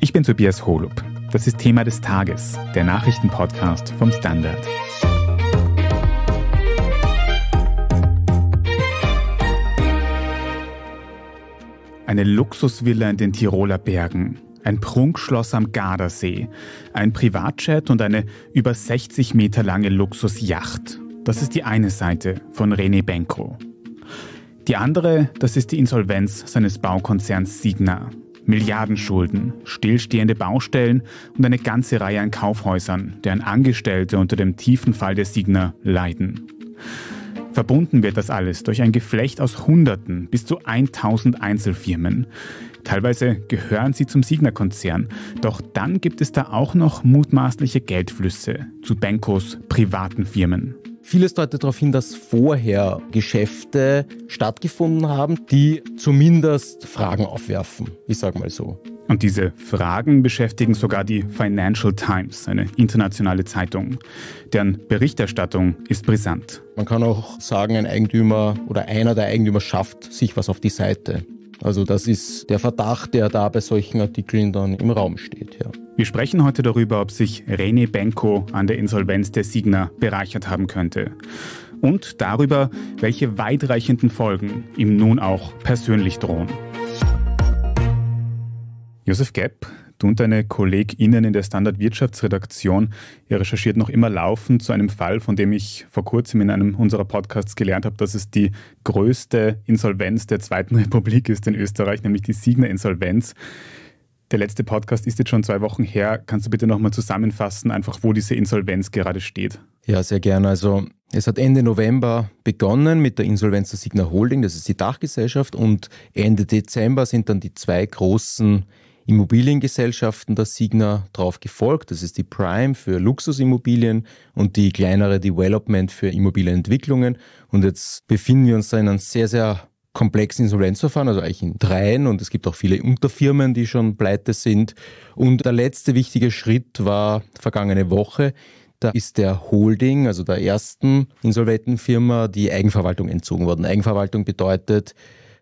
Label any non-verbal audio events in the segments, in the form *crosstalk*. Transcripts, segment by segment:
Ich bin Tobias Holub. Das ist Thema des Tages, der Nachrichtenpodcast vom Standard. Eine Luxusvilla in den Tiroler Bergen, ein Prunkschloss am Gardasee, ein Privatjet und eine über 60 Meter lange Luxusjacht. Das ist die eine Seite von René Benko. Die andere, das ist die Insolvenz seines Baukonzerns Signa. Milliardenschulden, stillstehende Baustellen und eine ganze Reihe an Kaufhäusern, deren Angestellte unter dem tiefen Fall der Signa leiden. Verbunden wird das alles durch ein Geflecht aus Hunderten bis zu 1000 Einzelfirmen. Teilweise gehören sie zum Signa-Konzern, doch dann gibt es da auch noch mutmaßliche Geldflüsse zu Benkos privaten Firmen. Vieles deutet darauf hin, dass vorher Geschäfte stattgefunden haben, die zumindest Fragen aufwerfen. Ich sage mal so. Und diese Fragen beschäftigen sogar die Financial Times, eine internationale Zeitung. Deren Berichterstattung ist brisant. Man kann auch sagen, ein Eigentümer oder einer der Eigentümer schafft sich was auf die Seite. Also das ist der Verdacht, der da bei solchen Artikeln dann im Raum steht. Ja. Wir sprechen heute darüber, ob sich Rene Benko an der Insolvenz der Signa bereichert haben könnte. Und darüber, welche weitreichenden Folgen ihm nun auch persönlich drohen. Josef Gepp, du und deine KollegInnen in der Standardwirtschaftsredaktion, ihr recherchiert noch immer laufend zu einem Fall, von dem ich vor kurzem in einem unserer Podcasts gelernt habe, dass es die größte Insolvenz der Zweiten *laughs* Republik ist in Österreich, nämlich die Signa-Insolvenz. Der letzte Podcast ist jetzt schon zwei Wochen her. Kannst du bitte nochmal zusammenfassen, einfach wo diese Insolvenz gerade steht? Ja, sehr gerne. Also es hat Ende November begonnen mit der Insolvenz der Signa Holding, das ist die Dachgesellschaft, und Ende Dezember sind dann die zwei großen Immobiliengesellschaften der Signa drauf gefolgt. Das ist die Prime für Luxusimmobilien und die kleinere Development für Immobilienentwicklungen. Und jetzt befinden wir uns da in einem sehr, sehr komplexen Insolvenzverfahren, also eigentlich in dreien und es gibt auch viele Unterfirmen, die schon pleite sind. Und der letzte wichtige Schritt war vergangene Woche, da ist der Holding, also der ersten insolventen Firma, die Eigenverwaltung entzogen worden. Eigenverwaltung bedeutet,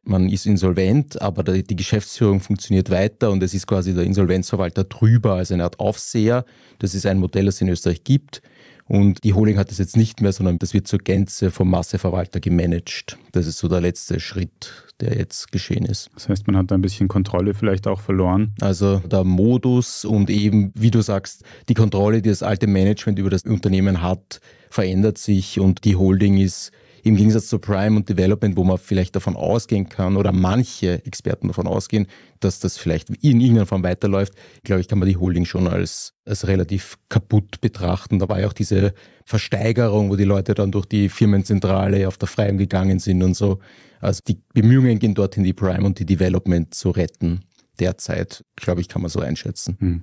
man ist insolvent, aber die Geschäftsführung funktioniert weiter und es ist quasi der Insolvenzverwalter drüber, also eine Art Aufseher. Das ist ein Modell, das es in Österreich gibt. Und die Holding hat das jetzt nicht mehr, sondern das wird zur Gänze vom Masseverwalter gemanagt. Das ist so der letzte Schritt, der jetzt geschehen ist. Das heißt, man hat da ein bisschen Kontrolle vielleicht auch verloren. Also der Modus und eben, wie du sagst, die Kontrolle, die das alte Management über das Unternehmen hat, verändert sich und die Holding ist im Gegensatz zu Prime und Development, wo man vielleicht davon ausgehen kann oder manche Experten davon ausgehen, dass das vielleicht in irgendeiner Form weiterläuft, glaube ich, kann man die Holding schon als, als relativ kaputt betrachten. Da war ja auch diese Versteigerung, wo die Leute dann durch die Firmenzentrale auf der Freien gegangen sind und so. Also die Bemühungen gehen dorthin, die Prime und die Development zu retten. Derzeit, glaube ich, kann man so einschätzen. Hm.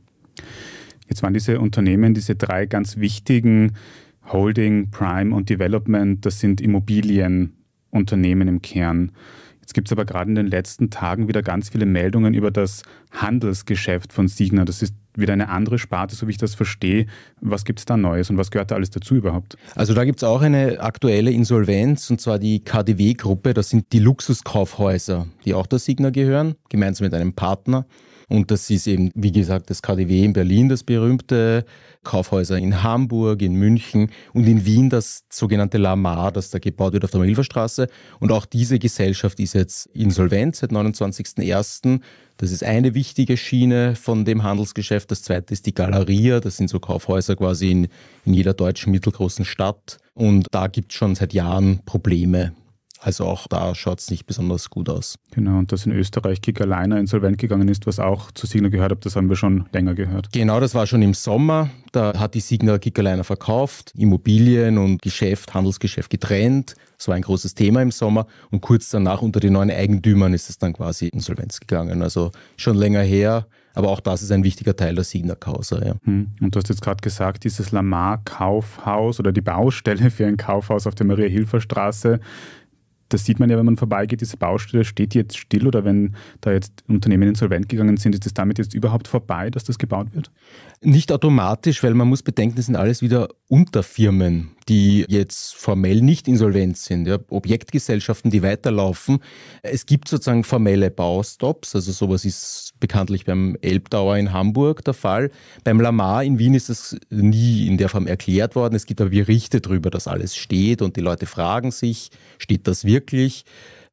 Jetzt waren diese Unternehmen, diese drei ganz wichtigen Holding, Prime und Development, das sind Immobilienunternehmen im Kern. Jetzt gibt es aber gerade in den letzten Tagen wieder ganz viele Meldungen über das Handelsgeschäft von Signa. Das ist wieder eine andere Sparte, so wie ich das verstehe. Was gibt es da Neues und was gehört da alles dazu überhaupt? Also da gibt es auch eine aktuelle Insolvenz und zwar die KDW-Gruppe. Das sind die Luxuskaufhäuser, die auch der Signa gehören, gemeinsam mit einem Partner. Und das ist eben, wie gesagt, das KDW in Berlin, das berühmte, Kaufhäuser in Hamburg, in München und in Wien das sogenannte Lamar, das da gebaut wird auf der Milverstraße. Und auch diese Gesellschaft ist jetzt insolvent seit 29.01. Das ist eine wichtige Schiene von dem Handelsgeschäft. Das zweite ist die Galeria. Das sind so Kaufhäuser quasi in, in jeder deutschen mittelgroßen Stadt. Und da gibt es schon seit Jahren Probleme also auch da schaut es nicht besonders gut aus. Genau, und dass in Österreich Kicker Liner insolvent gegangen ist, was auch zu Signa gehört hat, das haben wir schon länger gehört. Genau, das war schon im Sommer. Da hat die Signa Kicker Liner verkauft, Immobilien und Geschäft, Handelsgeschäft getrennt. Das war ein großes Thema im Sommer. Und kurz danach unter den neuen Eigentümern ist es dann quasi insolvenz gegangen. Also schon länger her. Aber auch das ist ein wichtiger Teil der Signa-Causa. Ja. Hm. Und du hast jetzt gerade gesagt, dieses Lamar-Kaufhaus oder die Baustelle für ein Kaufhaus auf der Maria-Hilfer-Straße, das sieht man ja, wenn man vorbeigeht, diese Baustelle steht jetzt still oder wenn da jetzt Unternehmen insolvent gegangen sind, ist es damit jetzt überhaupt vorbei, dass das gebaut wird? Nicht automatisch, weil man muss bedenken, das sind alles wieder Unterfirmen, die jetzt formell nicht insolvent sind, ja, Objektgesellschaften, die weiterlaufen. Es gibt sozusagen formelle Baustops, also sowas ist bekanntlich beim Elbdauer in Hamburg der Fall. Beim Lamar in Wien ist es nie in der Form erklärt worden. Es gibt aber Berichte darüber, dass alles steht und die Leute fragen sich, steht das wirklich?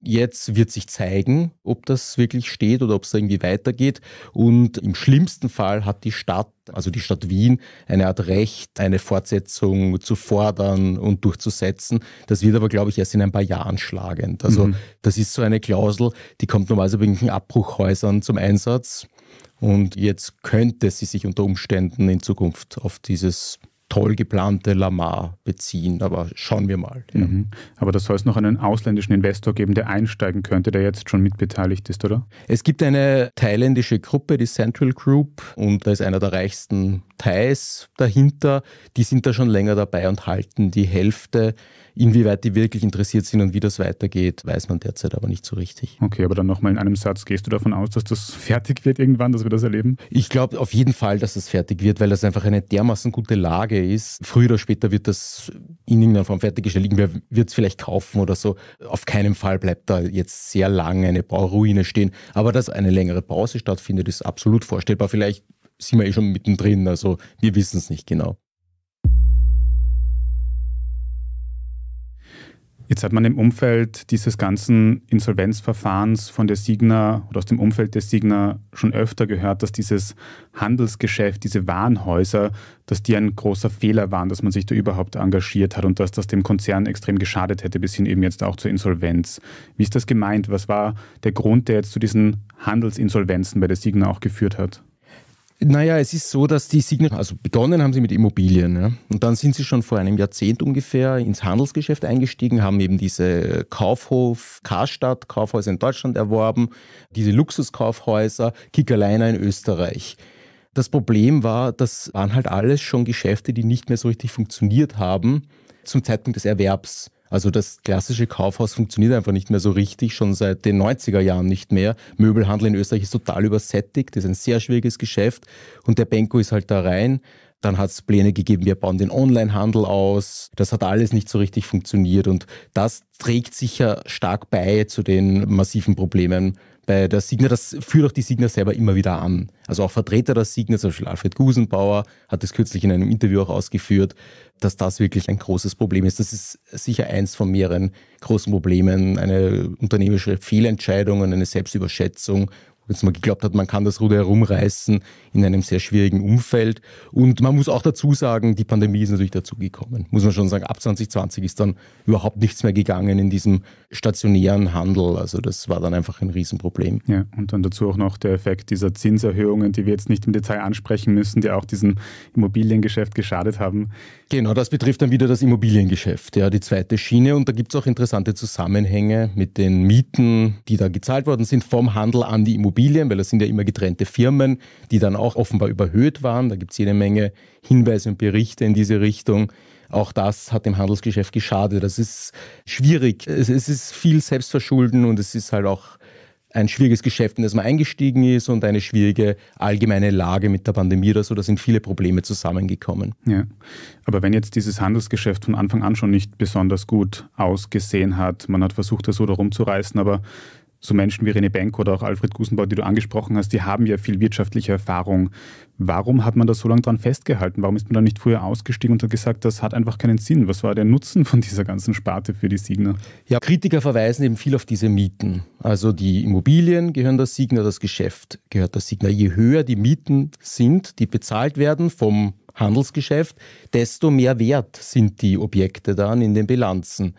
Jetzt wird sich zeigen, ob das wirklich steht oder ob es irgendwie weitergeht. Und im schlimmsten Fall hat die Stadt, also die Stadt Wien, eine Art Recht, eine Fortsetzung zu fordern und durchzusetzen. Das wird aber, glaube ich, erst in ein paar Jahren schlagend. Also mhm. das ist so eine Klausel, die kommt normalerweise bei irgendwelchen Abbruchhäusern zum Einsatz. Und jetzt könnte sie sich unter Umständen in Zukunft auf dieses toll geplante Lamar beziehen, aber schauen wir mal. Ja. Mhm. Aber da soll es noch einen ausländischen Investor geben, der einsteigen könnte, der jetzt schon mitbeteiligt ist, oder? Es gibt eine thailändische Gruppe, die Central Group, und da ist einer der reichsten Details dahinter, die sind da schon länger dabei und halten die Hälfte. Inwieweit die wirklich interessiert sind und wie das weitergeht, weiß man derzeit aber nicht so richtig. Okay, aber dann nochmal in einem Satz, gehst du davon aus, dass das fertig wird irgendwann, dass wir das erleben? Ich glaube auf jeden Fall, dass das fertig wird, weil das einfach eine dermaßen gute Lage ist. Früher oder später wird das in irgendeiner Form fertiggestellt. Irgendwer wird es vielleicht kaufen oder so. Auf keinen Fall bleibt da jetzt sehr lange eine Bauruine stehen. Aber dass eine längere Pause stattfindet, ist absolut vorstellbar. Vielleicht sind wir eh schon mittendrin. Also wir wissen es nicht genau. Jetzt hat man im Umfeld dieses ganzen Insolvenzverfahrens von der Signa oder aus dem Umfeld der Signa schon öfter gehört, dass dieses Handelsgeschäft, diese Warenhäuser, dass die ein großer Fehler waren, dass man sich da überhaupt engagiert hat und dass das dem Konzern extrem geschadet hätte, bis hin eben jetzt auch zur Insolvenz. Wie ist das gemeint? Was war der Grund, der jetzt zu diesen Handelsinsolvenzen bei der Signa auch geführt hat? Naja, es ist so, dass die Signal, also begonnen haben sie mit Immobilien. Ja? Und dann sind sie schon vor einem Jahrzehnt ungefähr ins Handelsgeschäft eingestiegen, haben eben diese Kaufhof, Karstadt, Kaufhäuser in Deutschland erworben, diese Luxuskaufhäuser, Kickerleiner in Österreich. Das Problem war, das waren halt alles schon Geschäfte, die nicht mehr so richtig funktioniert haben zum Zeitpunkt des Erwerbs. Also das klassische Kaufhaus funktioniert einfach nicht mehr so richtig, schon seit den 90er Jahren nicht mehr. Möbelhandel in Österreich ist total übersättigt, ist ein sehr schwieriges Geschäft und der Benko ist halt da rein. Dann hat es Pläne gegeben, wir bauen den Onlinehandel aus. Das hat alles nicht so richtig funktioniert und das trägt sicher stark bei zu den massiven Problemen, bei der Signa, das führt auch die Signa selber immer wieder an. Also auch Vertreter der Signa, zum Beispiel Alfred Gusenbauer, hat das kürzlich in einem Interview auch ausgeführt, dass das wirklich ein großes Problem ist. Das ist sicher eins von mehreren großen Problemen, eine unternehmerische Fehlentscheidung und eine Selbstüberschätzung jetzt mal geglaubt hat, man kann das Ruder herumreißen in einem sehr schwierigen Umfeld. Und man muss auch dazu sagen, die Pandemie ist natürlich dazugekommen. Muss man schon sagen, ab 2020 ist dann überhaupt nichts mehr gegangen in diesem stationären Handel. Also das war dann einfach ein Riesenproblem. Ja, und dann dazu auch noch der Effekt dieser Zinserhöhungen, die wir jetzt nicht im Detail ansprechen müssen, die auch diesem Immobiliengeschäft geschadet haben. Genau, das betrifft dann wieder das Immobiliengeschäft, ja, die zweite Schiene. Und da gibt es auch interessante Zusammenhänge mit den Mieten, die da gezahlt worden sind vom Handel an die Immobilien. Immobilien, weil das sind ja immer getrennte Firmen, die dann auch offenbar überhöht waren. Da gibt es jede Menge Hinweise und Berichte in diese Richtung. Auch das hat dem Handelsgeschäft geschadet. Das ist schwierig. Es, ist viel Selbstverschulden und es ist halt auch ein schwieriges Geschäft, in das man eingestiegen ist und eine schwierige allgemeine Lage mit der Pandemie oder so. Da sind viele Probleme zusammengekommen. Ja. Aber wenn jetzt dieses Handelsgeschäft von Anfang an schon nicht besonders gut ausgesehen hat, man hat versucht, das so rumzureißen, aber so Menschen wie René Benko oder auch Alfred Gusenbauer, die du angesprochen hast, die haben ja viel wirtschaftliche Erfahrung. Warum hat man da so lange dran festgehalten? Warum ist man da nicht früher ausgestiegen und hat gesagt, das hat einfach keinen Sinn? Was war der Nutzen von dieser ganzen Sparte für die Siegner? Ja, Kritiker verweisen eben viel auf diese Mieten. Also die Immobilien gehören der Siegner, das Geschäft gehört der Siegner. Je höher die Mieten sind, die bezahlt werden vom Handelsgeschäft, desto mehr wert sind die Objekte dann in den Bilanzen.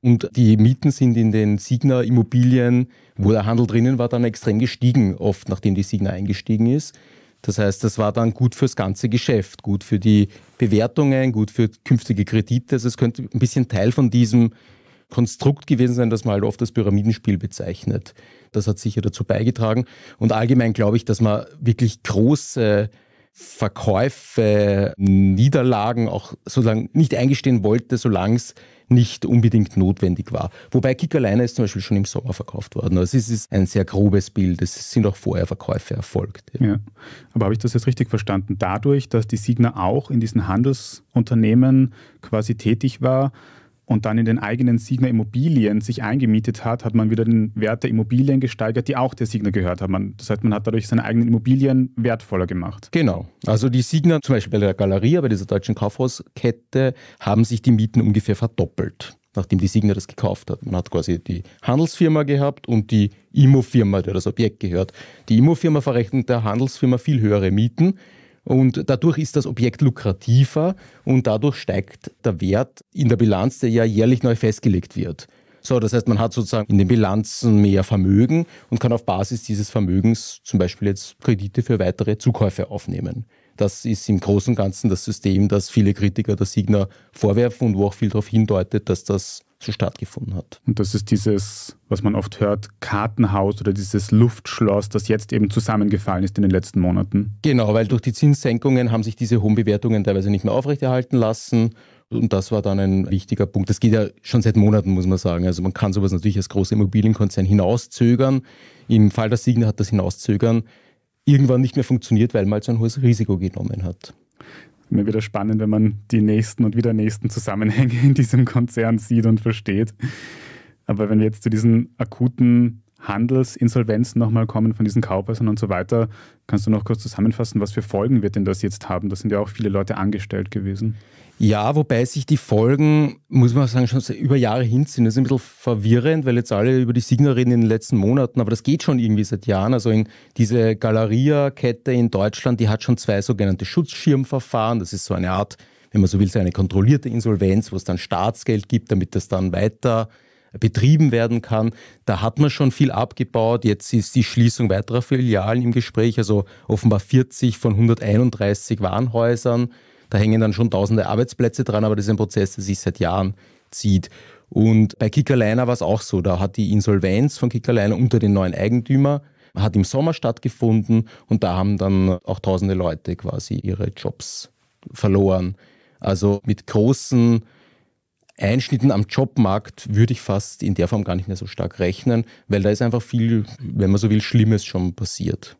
Und die Mieten sind in den Signa-Immobilien, wo der Handel drinnen war, dann extrem gestiegen, oft nachdem die Signa eingestiegen ist. Das heißt, das war dann gut fürs ganze Geschäft, gut für die Bewertungen, gut für künftige Kredite. Also es könnte ein bisschen Teil von diesem Konstrukt gewesen sein, das man halt oft als Pyramidenspiel bezeichnet. Das hat sicher dazu beigetragen. Und allgemein glaube ich, dass man wirklich große Verkäufe, Niederlagen auch so lange nicht eingestehen wollte, solange es nicht unbedingt notwendig war. Wobei Kickerliner ist zum Beispiel schon im Sommer verkauft worden. Also es ist ein sehr grobes Bild. Es sind auch vorher Verkäufe erfolgt. Ja. ja. Aber habe ich das jetzt richtig verstanden? Dadurch, dass die Signa auch in diesen Handelsunternehmen quasi tätig war, und dann in den eigenen Signer Immobilien sich eingemietet hat, hat man wieder den Wert der Immobilien gesteigert, die auch der Signer gehört haben. Das heißt, man hat dadurch seine eigenen Immobilien wertvoller gemacht. Genau. Also die Signer, zum Beispiel bei der Galerie, bei dieser deutschen Kaufhauskette, haben sich die Mieten ungefähr verdoppelt nachdem die Signer das gekauft hat. Man hat quasi die Handelsfirma gehabt und die Immofirma, der das Objekt gehört. Die Immofirma verrechnet der Handelsfirma viel höhere Mieten, und dadurch ist das Objekt lukrativer und dadurch steigt der Wert in der Bilanz, der ja jährlich neu festgelegt wird. So, das heißt, man hat sozusagen in den Bilanzen mehr Vermögen und kann auf Basis dieses Vermögens zum Beispiel jetzt Kredite für weitere Zukäufe aufnehmen. Das ist im Großen und Ganzen das System, das viele Kritiker der Signer vorwerfen und wo auch viel darauf hindeutet, dass das so stattgefunden hat. Und das ist dieses, was man oft hört, Kartenhaus oder dieses Luftschloss, das jetzt eben zusammengefallen ist in den letzten Monaten. Genau, weil durch die Zinssenkungen haben sich diese hohen Bewertungen teilweise nicht mehr aufrechterhalten lassen. Und das war dann ein wichtiger Punkt. Das geht ja schon seit Monaten, muss man sagen. Also man kann sowas natürlich als großer Immobilienkonzern hinauszögern. Im Fall der Signa hat das Hinauszögern irgendwann nicht mehr funktioniert, weil man halt so ein hohes Risiko genommen hat. Immer wieder spannend, wenn man die nächsten und wieder nächsten Zusammenhänge in diesem Konzern sieht und versteht. Aber wenn wir jetzt zu diesen akuten Handelsinsolvenzen nochmal kommen von diesen Kaufhäusern und so weiter. Kannst du noch kurz zusammenfassen, was für Folgen wird denn das jetzt haben? Da sind ja auch viele Leute angestellt gewesen. Ja, wobei sich die Folgen, muss man sagen, schon über Jahre hinziehen. Das ist ein bisschen verwirrend, weil jetzt alle über die Signer reden in den letzten Monaten, aber das geht schon irgendwie seit Jahren. Also in diese Galeria-Kette in Deutschland, die hat schon zwei sogenannte Schutzschirmverfahren. Das ist so eine Art, wenn man so will, so eine kontrollierte Insolvenz, wo es dann Staatsgeld gibt, damit das dann weiter betrieben werden kann. Da hat man schon viel abgebaut. Jetzt ist die Schließung weiterer Filialen im Gespräch, also offenbar 40 von 131 Warenhäusern. Da hängen dann schon tausende Arbeitsplätze dran, aber das ist ein Prozess, der sich seit Jahren zieht. Und bei Kickerliner war es auch so. Da hat die Insolvenz von Kickerliner unter den neuen Eigentümer hat im Sommer stattgefunden und da haben dann auch tausende Leute quasi ihre Jobs verloren. Also mit großen Einschnitten am Jobmarkt würde ich fast in der Form gar nicht mehr so stark rechnen, weil da ist einfach viel, wenn man so will, Schlimmes schon passiert.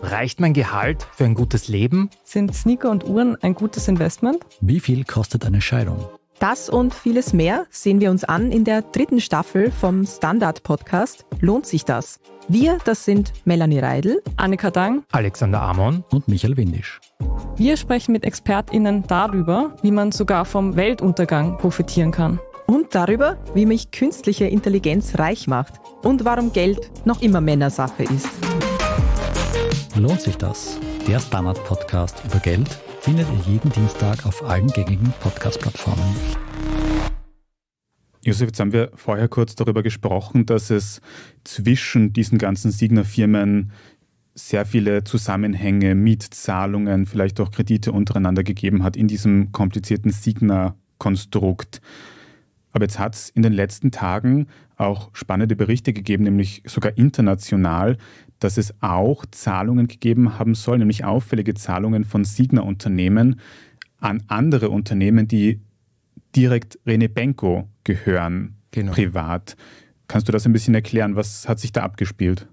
Reicht mein Gehalt für ein gutes Leben? Sind Sneaker und Uhren ein gutes Investment? Wie viel kostet eine Scheidung? Das und vieles mehr sehen wir uns an in der dritten Staffel vom Standard-Podcast Lohnt sich das? Wir, das sind Melanie Reidel, Annika Dang, Alexander Amon und Michael Windisch. Wir sprechen mit ExpertInnen darüber, wie man sogar vom Weltuntergang profitieren kann. Und darüber, wie mich künstliche Intelligenz reich macht und warum Geld noch immer Männersache ist. Lohnt sich das? Der Standard-Podcast über Geld findet ihr jeden Dienstag auf allen gängigen Podcast-Plattformen. Josef, jetzt haben wir vorher kurz darüber gesprochen, dass es zwischen diesen ganzen Signa-Firmen sehr viele Zusammenhänge, Mietzahlungen, vielleicht auch Kredite untereinander gegeben hat in diesem komplizierten Signa-Konstrukt. Aber jetzt hat es in den letzten Tagen auch spannende Berichte gegeben, nämlich sogar international, dass es auch Zahlungen gegeben haben soll, nämlich auffällige Zahlungen von Signa-Unternehmen an andere Unternehmen, die direkt Rene Benko gehören, genau. privat. Kannst du das ein bisschen erklären? Was hat sich da abgespielt?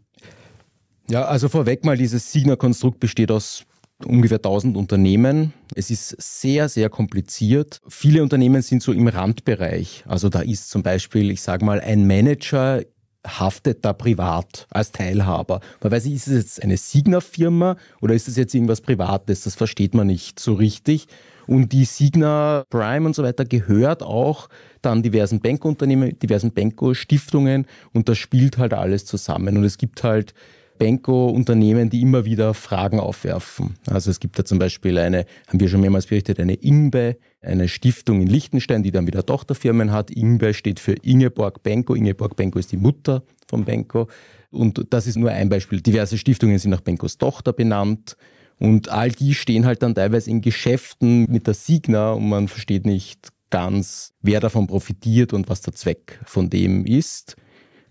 Ja, also vorweg mal, dieses Signa-Konstrukt besteht aus ungefähr 1000 Unternehmen. Es ist sehr, sehr kompliziert. Viele Unternehmen sind so im Randbereich. Also da ist zum Beispiel, ich sage mal, ein Manager haftet da privat als Teilhaber? Man weiß nicht, ist es jetzt eine Signa-Firma oder ist es jetzt irgendwas Privates? Das versteht man nicht so richtig. Und die Signa Prime und so weiter gehört auch dann diversen Bankunternehmen, diversen Banko-Stiftungen und das spielt halt alles zusammen. Und es gibt halt Benko-Unternehmen, die immer wieder Fragen aufwerfen. Also es gibt da zum Beispiel eine, haben wir schon mehrmals berichtet, eine INBE, eine Stiftung in Liechtenstein, die dann wieder Tochterfirmen hat. INBE steht für Ingeborg Benko. Ingeborg Benko ist die Mutter von Benko. Und das ist nur ein Beispiel. Diverse Stiftungen sind nach Benkos Tochter benannt. Und all die stehen halt dann teilweise in Geschäften mit der Signa und man versteht nicht ganz, wer davon profitiert und was der Zweck von dem ist.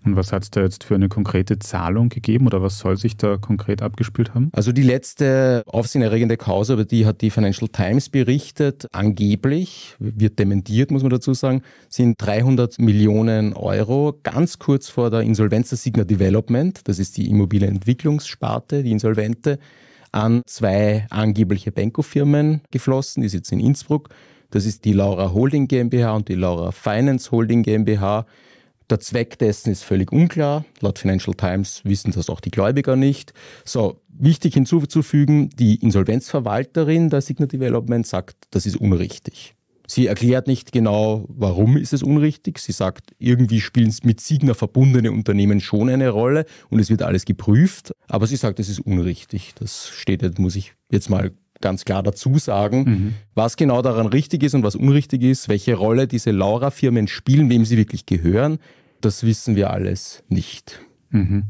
Und was hat es da jetzt für eine konkrete Zahlung gegeben oder was soll sich da konkret abgespielt haben? Also die letzte aufsehenerregende Kause, über die hat die Financial Times berichtet. Angeblich, wird dementiert, muss man dazu sagen, sind 300 Millionen Euro ganz kurz vor der Insolvenz der Signa Development, das ist die Immobilienentwicklungssparte, die Insolvente, an zwei angebliche Bankofirmen geflossen, die sitzen in Innsbruck. Das ist die Laura Holding GmbH und die Laura Finance Holding GmbH. Der Zweck dessen ist völlig unklar. Laut Financial Times wissen das auch die Gläubiger nicht. So, wichtig hinzuzufügen, die Insolvenzverwalterin der Signal Development sagt, das ist unrichtig. Sie erklärt nicht genau, warum ist es unrichtig. Sie sagt, irgendwie spielen mit Signa verbundene Unternehmen schon eine Rolle und es wird alles geprüft. Aber sie sagt, es ist unrichtig. Das steht, muss ich jetzt mal ganz klar dazu sagen, mhm. was genau daran richtig ist und was unrichtig ist, welche Rolle diese Laura-Firmen spielen, wem sie wirklich gehören, das wissen wir alles nicht. Mhm.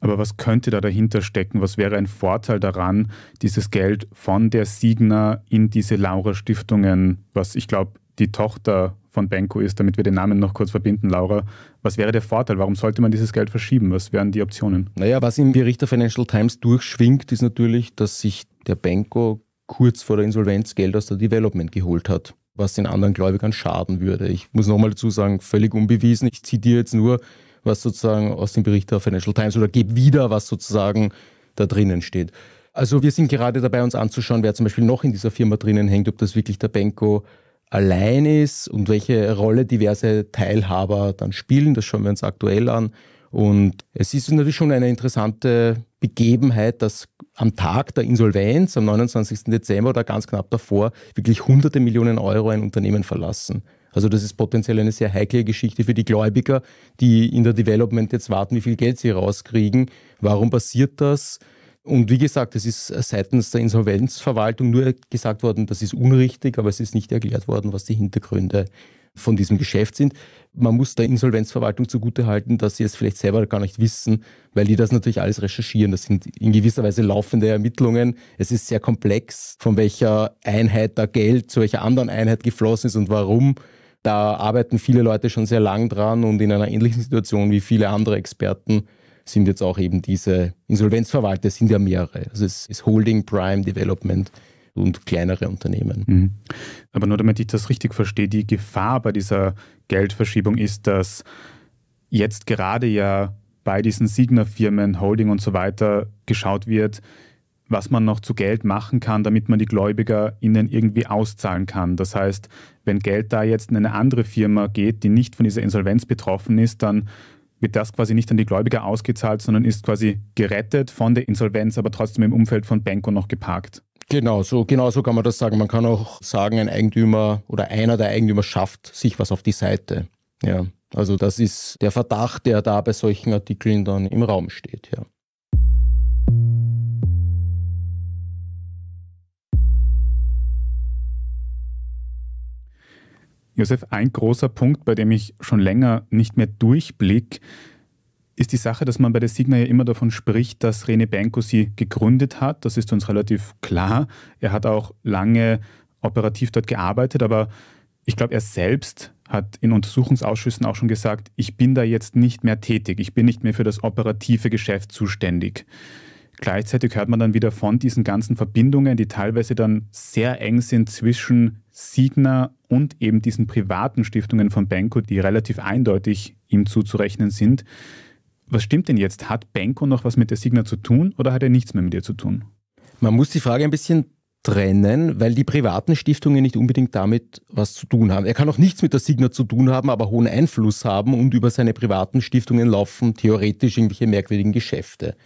Aber was könnte da dahinter stecken? Was wäre ein Vorteil daran, dieses Geld von der Signa in diese Laura-Stiftungen, was ich glaube, die Tochter von Benko ist, damit wir den Namen noch kurz verbinden, Laura. Was wäre der Vorteil? Warum sollte man dieses Geld verschieben? Was wären die Optionen? Naja, was im Bericht der Financial Times durchschwingt, ist natürlich, dass sich der Benko kurz vor der Insolvenz Geld aus der Development geholt hat, was den anderen Gläubigern schaden würde. Ich muss nochmal dazu sagen, völlig unbewiesen. Ich zitiere jetzt nur, was sozusagen aus dem Bericht der Financial Times oder gebe wieder, was sozusagen da drinnen steht. Also wir sind gerade dabei, uns anzuschauen, wer zum Beispiel noch in dieser Firma drinnen hängt, ob das wirklich der Benko allein ist und welche Rolle diverse Teilhaber dann spielen. Das schauen wir uns aktuell an. Und es ist natürlich schon eine interessante Begebenheit, dass am Tag der Insolvenz, am 29. Dezember oder ganz knapp davor, wirklich hunderte Millionen Euro ein Unternehmen verlassen. Also das ist potenziell eine sehr heikle Geschichte für die Gläubiger, die in der Development jetzt warten, wie viel Geld sie rauskriegen. Warum passiert das? Und wie gesagt, es ist seitens der Insolvenzverwaltung nur gesagt worden, das ist unrichtig, aber es ist nicht erklärt worden, was die Hintergründe sind von diesem Geschäft sind. Man muss der Insolvenzverwaltung zugutehalten, dass sie es vielleicht selber gar nicht wissen, weil die das natürlich alles recherchieren. Das sind in gewisser Weise laufende Ermittlungen. Es ist sehr komplex, von welcher Einheit da Geld zu welcher anderen Einheit geflossen ist und warum. Da arbeiten viele Leute schon sehr lang dran und in einer ähnlichen Situation wie viele andere Experten sind jetzt auch eben diese Insolvenzverwalter, es sind ja mehrere. Also es ist Holding, Prime, Development, und kleinere Unternehmen. Mhm. Aber nur damit ich das richtig verstehe, die Gefahr bei dieser Geldverschiebung ist, dass jetzt gerade ja bei diesen Signa-Firmen, Holding und so weiter geschaut wird, was man noch zu Geld machen kann, damit man die Gläubiger ihnen irgendwie auszahlen kann. Das heißt, wenn Geld da jetzt in eine andere Firma geht, die nicht von dieser Insolvenz betroffen ist, dann wird das quasi nicht an die Gläubiger ausgezahlt, sondern ist quasi gerettet von der Insolvenz, aber trotzdem im Umfeld von Benko noch geparkt. Genau so, genau so kann man das sagen. Man kann auch sagen, ein Eigentümer oder einer der Eigentümer schafft sich was auf die Seite. Ja, also das ist der Verdacht, der da bei solchen Artikeln dann im Raum steht. Ja. Josef, ein großer Punkt, bei dem ich schon länger nicht mehr durchblick, ist die Sache, dass man bei der Signa ja immer davon spricht, dass Rene Benko sie gegründet hat. Das ist uns relativ klar. Er hat auch lange operativ dort gearbeitet, aber ich glaube, er selbst hat in Untersuchungsausschüssen auch schon gesagt, ich bin da jetzt nicht mehr tätig, ich bin nicht mehr für das operative Geschäft zuständig. Gleichzeitig hört man dann wieder von diesen ganzen Verbindungen, die teilweise dann sehr eng sind zwischen Signa und eben diesen privaten Stiftungen von Benko, die relativ eindeutig ihm zuzurechnen sind. Was stimmt denn jetzt? Hat Benko noch was mit der Signa zu tun oder hat er nichts mehr mit ihr zu tun? Man muss die Frage ein bisschen trennen, weil die privaten Stiftungen nicht unbedingt damit was zu tun haben. Er kann auch nichts mit der Signa zu tun haben, aber hohen Einfluss haben und über seine privaten Stiftungen laufen theoretisch irgendwelche merkwürdigen Geschäfte.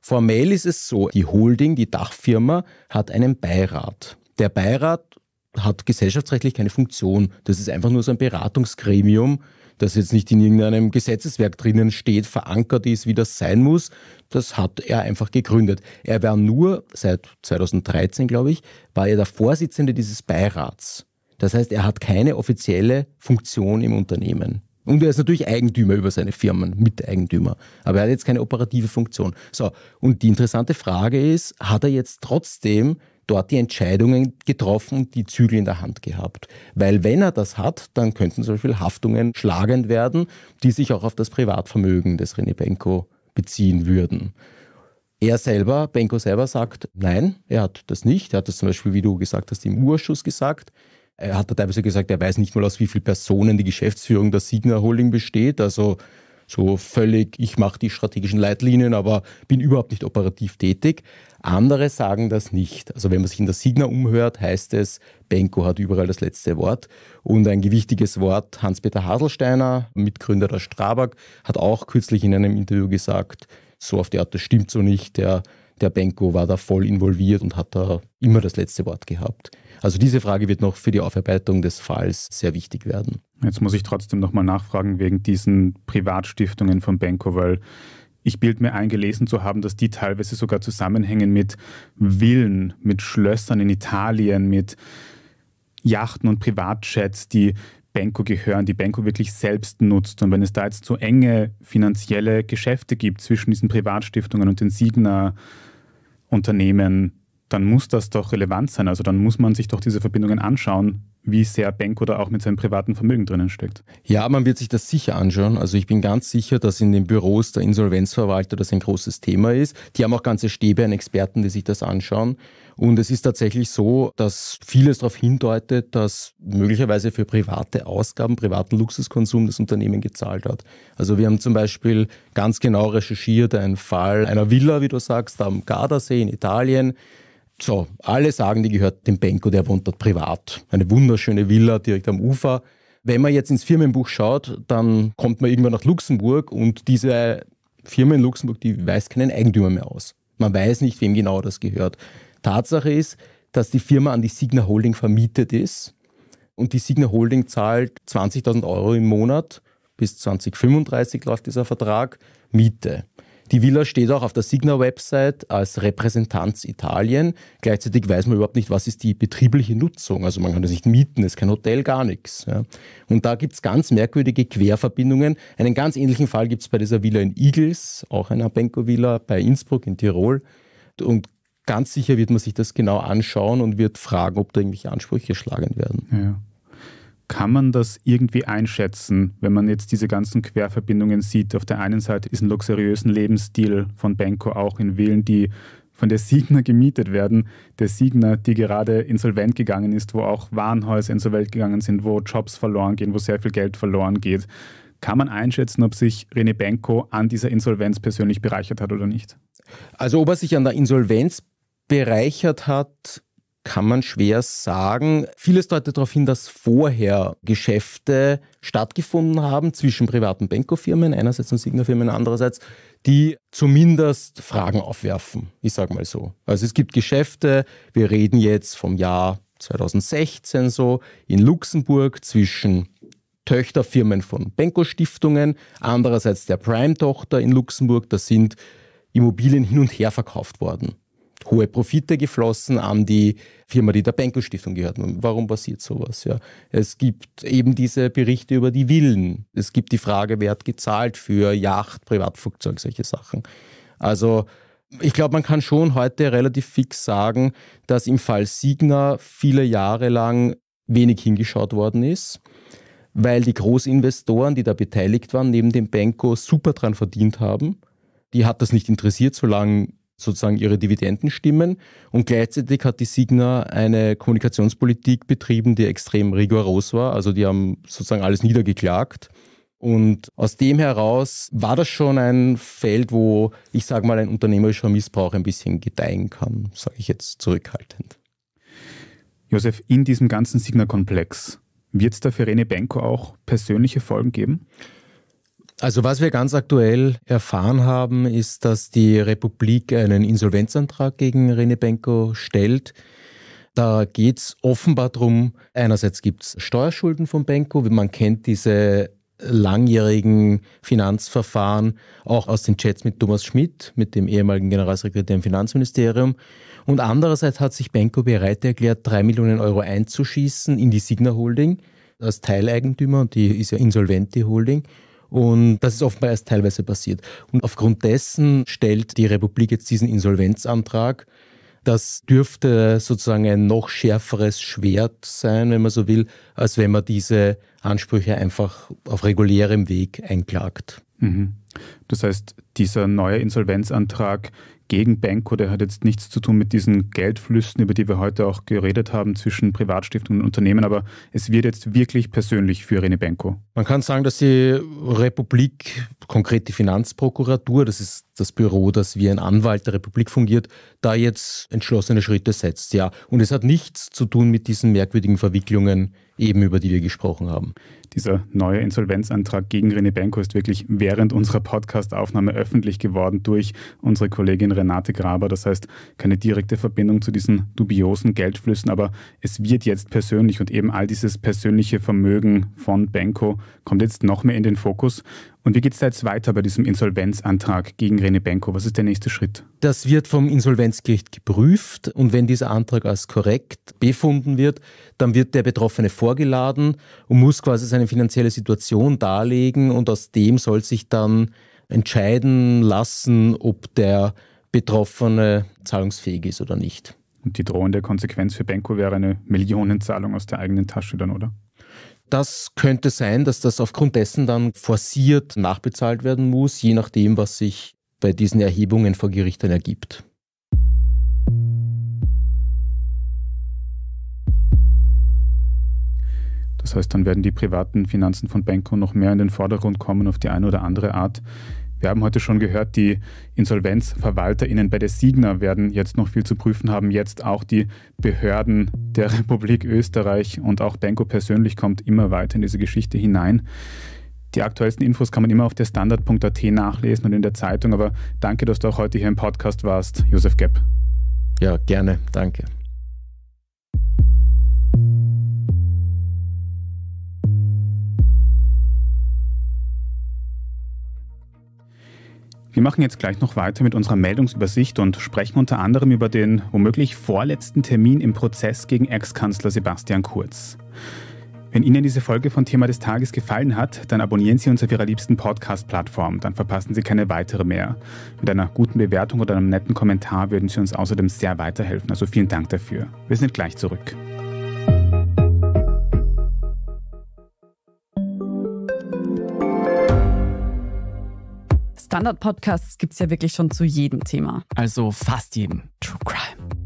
Formell ist es so, die Holding, die Dachfirma, hat einen Beirat. Der Beirat hat gesellschaftsrechtlich keine Funktion. Das ist einfach nur so ein Beratungsgremium, das jetzt nicht in irgendeinem Gesetzeswerk drinnen steht, verankert ist, wie das sein muss. Das hat er einfach gegründet. Er war nur, seit 2013 glaube ich, war er der Vorsitzende dieses Beirats. Das heißt, er hat keine offizielle Funktion im Unternehmen. Und er ist natürlich Eigentümer über seine Firmen, Miteigentümer. Aber er hat jetzt keine operative Funktion. So, und die interessante Frage ist, hat er jetzt trotzdem dort die Entscheidungen getroffen, die Zügel in der Hand gehabt. Weil wenn er das hat, dann könnten zum Beispiel Haftungen schlagend werden, die sich auch auf das Privatvermögen des René Benko beziehen würden. Er selber, Benko selber sagt, nein, er hat das nicht. Er hat das zum Beispiel, wie du gesagt hast, im Urschuss gesagt. Er hat da teilweise gesagt, er weiß nicht mal, aus wie vielen Personen die Geschäftsführung der Signer Holding besteht. Also so völlig, ich mache die strategischen Leitlinien, aber bin überhaupt nicht operativ tätig. Andere sagen das nicht. Also wenn man sich in der Signa umhört, heißt es, Benko hat überall das letzte Wort. Und ein gewichtiges Wort, Hans-Peter Haselsteiner, Mitgründer der Strabag, hat auch kürzlich in einem Interview gesagt, so auf die Art, das stimmt so nicht, der der Benko war da voll involviert und hat da immer das letzte Wort gehabt. Also diese Frage wird noch für die Aufarbeitung des Falls sehr wichtig werden. Jetzt muss ich trotzdem nochmal nachfragen wegen diesen Privatstiftungen von Benko, weil ich bild mir ein, gelesen zu haben, dass die teilweise sogar zusammenhängen mit Villen, mit Schlössern in Italien, mit Yachten und Privatjets, die Benko gehören, die Benko wirklich selbst nutzt. Und wenn es da jetzt so enge finanzielle Geschäfte gibt zwischen diesen Privatstiftungen und den Signa-Unternehmen, dann muss das doch relevant sein. Also dann muss man sich doch diese Verbindungen anschauen, wie sehr Benkoder auch mit seinem privaten Vermögen drinnen steckt. Ja, man wird sich das sicher anschauen. Also ich bin ganz sicher, dass in den Büros der Insolvenzverwalter das ein großes Thema ist. Die haben auch ganze Stäbe an Experten, die sich das anschauen. Und es ist tatsächlich so, dass vieles darauf hindeutet, dass möglicherweise für private Ausgaben, privaten Luxuskonsum das Unternehmen gezahlt hat. Also wir haben zum Beispiel ganz genau recherchiert einen Fall einer Villa, wie du sagst, am Gardasee in Italien so, alle sagen, die gehört dem Benko, der wohnt dort privat. Eine wunderschöne Villa direkt am Ufer. Wenn man jetzt ins Firmenbuch schaut, dann kommt man irgendwann nach Luxemburg und diese Firma in Luxemburg, die weiß keinen Eigentümer mehr aus. Man weiß nicht, wem genau das gehört. Tatsache ist, dass die Firma an die Signa Holding vermietet ist und die Signa Holding zahlt 20.000 Euro im Monat. Bis 2035 läuft dieser Vertrag Miete. Die Villa steht auch auf der Signa-Website als Repräsentanz Italien. Gleichzeitig weiß man überhaupt nicht, was ist die betriebliche Nutzung. Also man kann das nicht mieten, es ist kein Hotel, gar nichts. Ja. Und da gibt es ganz merkwürdige Querverbindungen. Einen ganz ähnlichen Fall gibt es bei dieser Villa in Igels, auch einer Benko-Villa bei Innsbruck in Tirol. Und ganz sicher wird man sich das genau anschauen und wird fragen, ob da irgendwelche Ansprüche schlagend werden. Ja. Kann man das irgendwie einschätzen, wenn man jetzt diese ganzen Querverbindungen sieht? Auf der einen Seite diesen luxuriösen Lebensstil von Benko auch in Villen, die von der Signer gemietet werden. Der Signer, die gerade insolvent gegangen ist, wo auch Warenhäuser insolvent gegangen sind, wo Jobs verloren gehen, wo sehr viel Geld verloren geht. Kann man einschätzen, ob sich René Benko an dieser Insolvenz persönlich bereichert hat oder nicht? Also ob er sich an der Insolvenz bereichert hat, kann man schwer sagen. Vieles deutet darauf hin, dass vorher Geschäfte stattgefunden haben zwischen privaten Benko-Firmen einerseits und Signa-Firmen andererseits, die zumindest Fragen aufwerfen. Ich sage mal so. Also es gibt Geschäfte, wir reden jetzt vom Jahr 2016 so in Luxemburg zwischen Töchterfirmen von Benko-Stiftungen, andererseits der Prime-Tochter in Luxemburg, da sind Immobilien hin und her verkauft worden hohe Profite geflossen an die Firma, die der Benko-Stiftung gehört. Warum passiert sowas? Ja? Es gibt eben diese Berichte über die Villen. Es gibt die Frage, wer hat gezahlt für Yacht, Privatflugzeug, solche Sachen. Also ich glaube, man kann schon heute relativ fix sagen, dass im Fall Signa viele Jahre lang wenig hingeschaut worden ist, weil die Großinvestoren, die da beteiligt waren, neben dem Benko super dran verdient haben. Die hat das nicht interessiert, solange sozusagen ihre Dividenden stimmen. Und gleichzeitig hat die Signa eine Kommunikationspolitik betrieben, die extrem rigoros war. Also die haben sozusagen alles niedergeklagt. Und aus dem heraus war das schon ein Feld, wo ich sage mal, ein unternehmerischer Missbrauch ein bisschen gedeihen kann, sage ich jetzt zurückhaltend. Josef, in diesem ganzen Signa-Komplex wird es da für Rene Benko auch persönliche Folgen geben? Also was wir ganz aktuell erfahren haben, ist, dass die Republik einen Insolvenzantrag gegen Rene Benko stellt. Da geht es offenbar darum, einerseits gibt es Steuerschulden von Benko, man kennt diese langjährigen Finanzverfahren auch aus den Chats mit Thomas Schmidt, mit dem ehemaligen Generalsekretär im Finanzministerium. Und andererseits hat sich Benko bereit erklärt, drei Millionen Euro einzuschießen in die Signa Holding als Teileigentümer und die ist ja insolvent, die Holding. Und das ist offenbar erst teilweise passiert. Und aufgrund dessen stellt die Republik jetzt diesen Insolvenzantrag. Das dürfte sozusagen ein noch schärferes Schwert sein, wenn man so will, als wenn man diese Ansprüche einfach auf regulärem Weg einklagt. Mhm. Das heißt, dieser neue Insolvenzantrag gegen Benko, der hat jetzt nichts zu tun mit diesen Geldflüssen, über die wir heute auch geredet haben zwischen Privatstiftungen und Unternehmen, aber es wird jetzt wirklich persönlich für Rene Benko. Man kann sagen, dass die Republik, konkret die Finanzprokuratur, das ist das Büro, das wie ein Anwalt der Republik fungiert, da jetzt entschlossene Schritte setzt, ja. Und es hat nichts zu tun mit diesen merkwürdigen Verwicklungen, eben über die wir gesprochen haben. Dieser neue Insolvenzantrag gegen René Benko ist wirklich während unserer Podcastaufnahme öffentlich geworden durch unsere Kollegin Renate Graber. Das heißt, keine direkte Verbindung zu diesen dubiosen Geldflüssen, aber es wird jetzt persönlich und eben all dieses persönliche Vermögen von Benko kommt jetzt noch mehr in den Fokus. Und wie geht es da jetzt weiter bei diesem Insolvenzantrag gegen Rene Benko? Was ist der nächste Schritt? Das wird vom Insolvenzgericht geprüft und wenn dieser Antrag als korrekt befunden wird, dann wird der Betroffene vorgeladen und muss quasi seine finanzielle Situation darlegen und aus dem soll sich dann entscheiden lassen, ob der Betroffene zahlungsfähig ist oder nicht. Und die drohende Konsequenz für Benko wäre eine Millionenzahlung aus der eigenen Tasche dann, oder? Das könnte sein, dass das aufgrund dessen dann forciert nachbezahlt werden muss, je nachdem, was sich bei diesen Erhebungen vor Gerichten ergibt. Das heißt, dann werden die privaten Finanzen von Benko noch mehr in den Vordergrund kommen auf die eine oder andere Art. Wir haben heute schon gehört, die InsolvenzverwalterInnen bei der Signa werden jetzt noch viel zu prüfen haben. Jetzt auch die Behörden der *laughs* Republik Österreich und auch Benko persönlich kommt immer weiter in diese Geschichte hinein. Die aktuellsten Infos kann man immer auf der standard.at nachlesen und in der Zeitung. Aber danke, dass du auch heute hier im Podcast warst, Josef Gepp. Ja, gerne. Danke. Wir machen jetzt gleich noch weiter mit unserer Meldungsübersicht und sprechen unter anderem über den womöglich vorletzten Termin im Prozess gegen Ex-Kanzler Sebastian Kurz. Wenn Ihnen diese Folge von Thema des Tages gefallen hat, dann abonnieren Sie uns auf Ihrer liebsten Podcast-Plattform, dann verpassen Sie keine weitere mehr. Mit einer guten Bewertung oder einem netten Kommentar würden Sie uns außerdem sehr weiterhelfen, also vielen Dank dafür. Wir sind gleich zurück. Standard-Podcasts gibt es ja wirklich schon zu jedem Thema. Also fast jedem True Crime.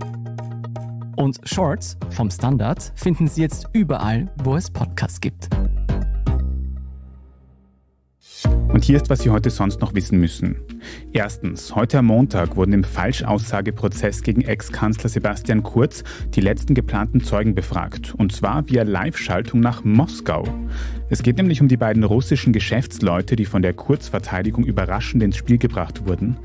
Und Shorts vom Standard finden Sie jetzt überall, wo es Podcasts gibt. Und hier ist, was Sie heute sonst noch wissen müssen. Erstens, heute am Montag wurden im Falschaussageprozess gegen Ex-Kanzler Sebastian Kurz die letzten geplanten Zeugen befragt, und zwar via Live-Schaltung nach Moskau. Es geht nämlich um die beiden russischen Geschäftsleute, die von der Kurzverteidigung überraschend ins Spiel gebracht wurden.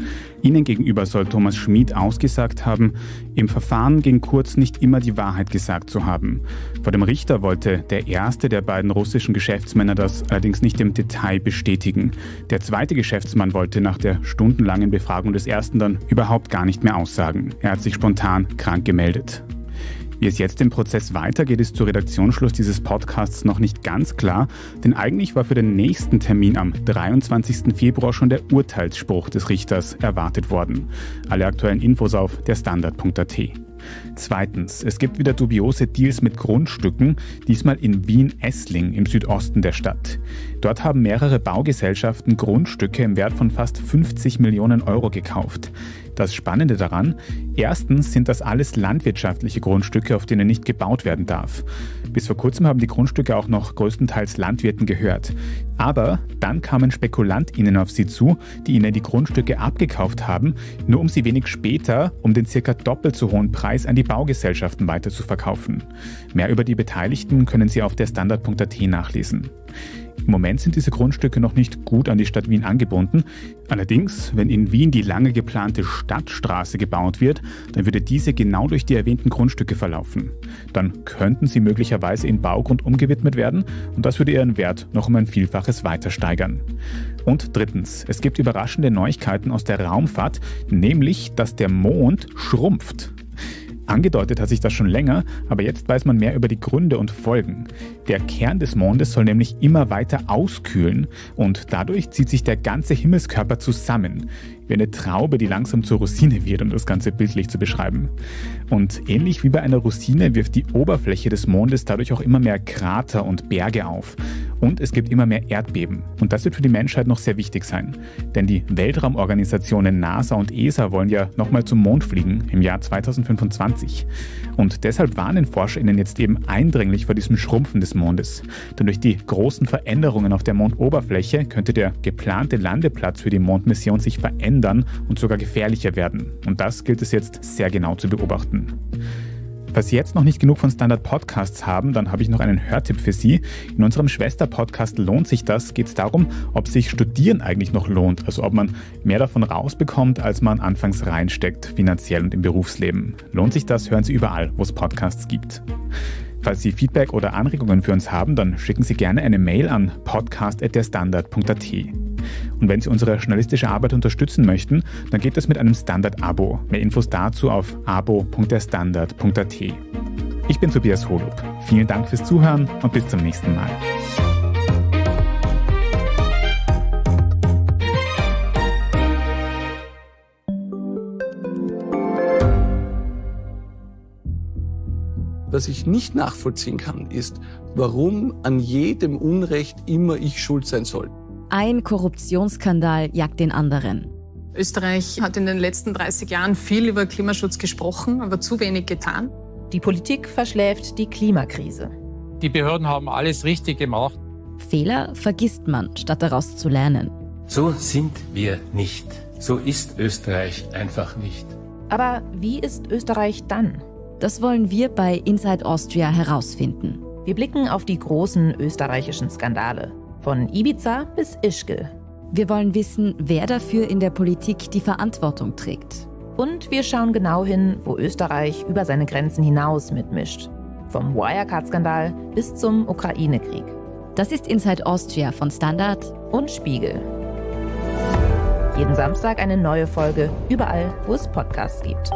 Ihnen gegenüber soll Thomas Schmid ausgesagt haben, im Verfahren gegen Kurz nicht immer die Wahrheit gesagt zu haben. Vor dem Richter wollte der erste der beiden russischen Geschäftsmänner das allerdings nicht im Detail bestätigen. Der zweite Geschäftsmann wollte nach der stundenlangen Befragung des ersten dann überhaupt gar nicht mehr aussagen. Er hat sich spontan krank gemeldet. Wie es jetzt im Prozess weitergeht, ist zu Redaktionsschluss dieses Podcasts noch nicht ganz klar, denn eigentlich war für den nächsten Termin am 23. Februar schon der Urteilsspruch des Richters erwartet worden. Alle aktuellen Infos auf derstandard.at. Zweitens, es gibt wieder dubiose Deals mit Grundstücken, diesmal in Wien-Essling im Südosten der Stadt. Dort haben mehrere Baugesellschaften Grundstücke im Wert von fast 50 Millionen Euro gekauft. Das Spannende daran, erstens sind das alles landwirtschaftliche Grundstücke, auf denen nicht gebaut werden darf. Bis vor kurzem haben die Grundstücke auch noch größtenteils Landwirten gehört. Aber dann kamen SpekulantInnen auf sie zu, die ihnen die Grundstücke abgekauft haben, nur um sie wenig später um den circa doppelt so hohen Preis an die Baugesellschaften weiterzuverkaufen. Mehr über die Beteiligten können Sie auf der Standard.at nachlesen. Im Moment sind diese Grundstücke noch nicht gut an die Stadt Wien angebunden. Allerdings, wenn in Wien die lange geplante Stadtstraße gebaut wird, dann würde diese genau durch die erwähnten Grundstücke verlaufen. Dann könnten sie möglicherweise in Baugrund umgewidmet werden und das würde ihren Wert noch um ein Vielfaches weiter steigern. Und drittens, es gibt überraschende Neuigkeiten aus der Raumfahrt, nämlich dass der Mond schrumpft. Angedeutet hat sich das schon länger, aber jetzt weiß man mehr über die Gründe und Folgen. Der Kern des Mondes soll nämlich immer weiter auskühlen und dadurch zieht sich der ganze Himmelskörper zusammen, wie eine Traube, die langsam zur Rosine wird, um das Ganze bildlich zu beschreiben. Und ähnlich wie bei einer Rosine wirft die Oberfläche des Mondes dadurch auch immer mehr Krater und Berge auf. Und es gibt immer mehr Erdbeben. Und das wird für die Menschheit noch sehr wichtig sein. Denn die Weltraumorganisationen NASA und ESA wollen ja nochmal zum Mond fliegen im Jahr 2025. Und deshalb warnen ForscherInnen jetzt eben eindringlich vor diesem Schrumpfen des Mondes. Denn durch die großen Veränderungen auf der Mondoberfläche könnte der geplante Landeplatz für die Mondmission sich verändern und sogar gefährlicher werden. Und das gilt es jetzt sehr genau zu beobachten. Falls Sie jetzt noch nicht genug von Standard Podcasts haben, dann habe ich noch einen Hörtipp für Sie. In unserem Schwester-Podcast Lohnt sich das geht es darum, ob sich Studieren eigentlich noch lohnt, also ob man mehr davon rausbekommt, als man anfangs reinsteckt, finanziell und im Berufsleben. Lohnt sich das, hören Sie überall, wo es Podcasts gibt. Falls Sie Feedback oder Anregungen für uns haben, dann schicken Sie gerne eine Mail an podcast.derstandard.at. Und wenn Sie unsere journalistische Arbeit unterstützen möchten, dann geht das mit einem Standard-Abo. Mehr Infos dazu auf abo.derstandard.at. Ich bin Tobias Holub. Vielen Dank fürs Zuhören und bis zum nächsten Mal. Was ich nicht nachvollziehen kann, ist, warum an jedem Unrecht immer ich schuld sein sollte. Ein Korruptionsskandal jagt den anderen. Österreich hat in den letzten 30 Jahren viel über Klimaschutz gesprochen, aber zu wenig getan. Die Politik verschläft die Klimakrise. Die Behörden haben alles richtig gemacht. Fehler vergisst man, statt daraus zu lernen. So sind wir nicht. So ist Österreich einfach nicht. Aber wie ist Österreich dann? Das wollen wir bei Inside Austria herausfinden. Wir blicken auf die großen österreichischen Skandale. Von Ibiza bis Ischgl. Wir wollen wissen, wer dafür in der Politik die Verantwortung trägt. Und wir schauen genau hin, wo Österreich über seine Grenzen hinaus mitmischt. Vom Wirecard-Skandal bis zum Ukraine-Krieg. Das ist Inside Austria von Standard und Spiegel. Jeden Samstag eine neue Folge, überall, wo es Podcasts gibt.